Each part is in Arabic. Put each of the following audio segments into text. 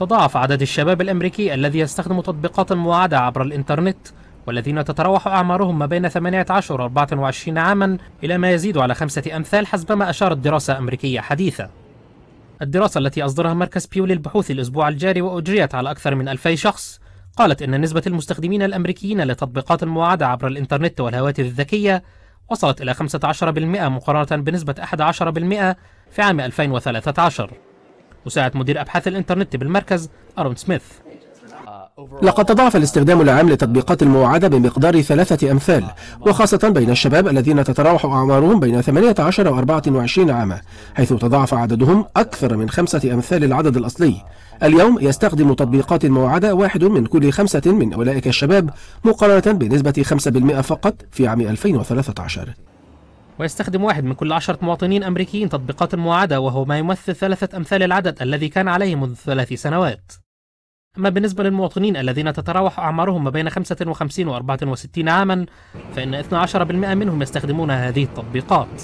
تضاعف عدد الشباب الأمريكي الذي يستخدم تطبيقات المواعدة عبر الإنترنت والذين تتراوح أعمارهم ما بين 18 و 24 عاما إلى ما يزيد على خمسة أمثال حسب ما أشارت دراسة أمريكية حديثة الدراسة التي أصدرها مركز بيو للبحوث الأسبوع الجاري وأجريت على أكثر من 2000 شخص قالت إن نسبة المستخدمين الأمريكيين لتطبيقات المواعدة عبر الإنترنت والهواتف الذكية وصلت إلى 15% مقارنة بنسبة 11% في عام 2013 مساعد مدير أبحاث الإنترنت بالمركز أرون سميث لقد تضاعف الاستخدام العام لتطبيقات المواعدة بمقدار ثلاثة أمثال وخاصة بين الشباب الذين تتراوح أعمارهم بين 18 و 24 عاما حيث تضاعف عددهم أكثر من خمسة أمثال العدد الأصلي اليوم يستخدم تطبيقات المواعدة واحد من كل خمسة من أولئك الشباب مقارنة بنسبة 5% فقط في عام 2013 ويستخدم واحد من كل عشرة مواطنين أمريكيين تطبيقات المواعدة وهو ما يمثل ثلاثة أمثال العدد الذي كان عليه منذ ثلاث سنوات أما بالنسبة للمواطنين الذين تتراوح أعمارهم ما بين 55 و 64 عاما فإن 12% منهم يستخدمون هذه التطبيقات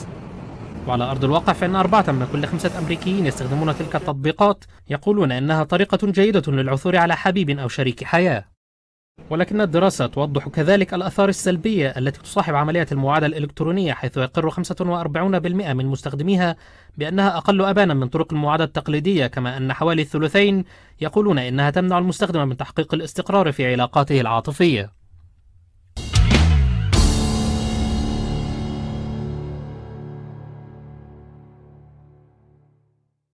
وعلى أرض الواقع فإن أربعة من كل خمسة أمريكيين يستخدمون تلك التطبيقات يقولون إنها طريقة جيدة للعثور على حبيب أو شريك حياة ولكن الدراسة توضح كذلك الآثار السلبية التي تصاحب عملية المعادة الإلكترونية حيث يقر 45% من مستخدميها بأنها أقل أبانا من طرق المعادة التقليدية كما أن حوالي الثلثين يقولون إنها تمنع المستخدم من تحقيق الاستقرار في علاقاته العاطفية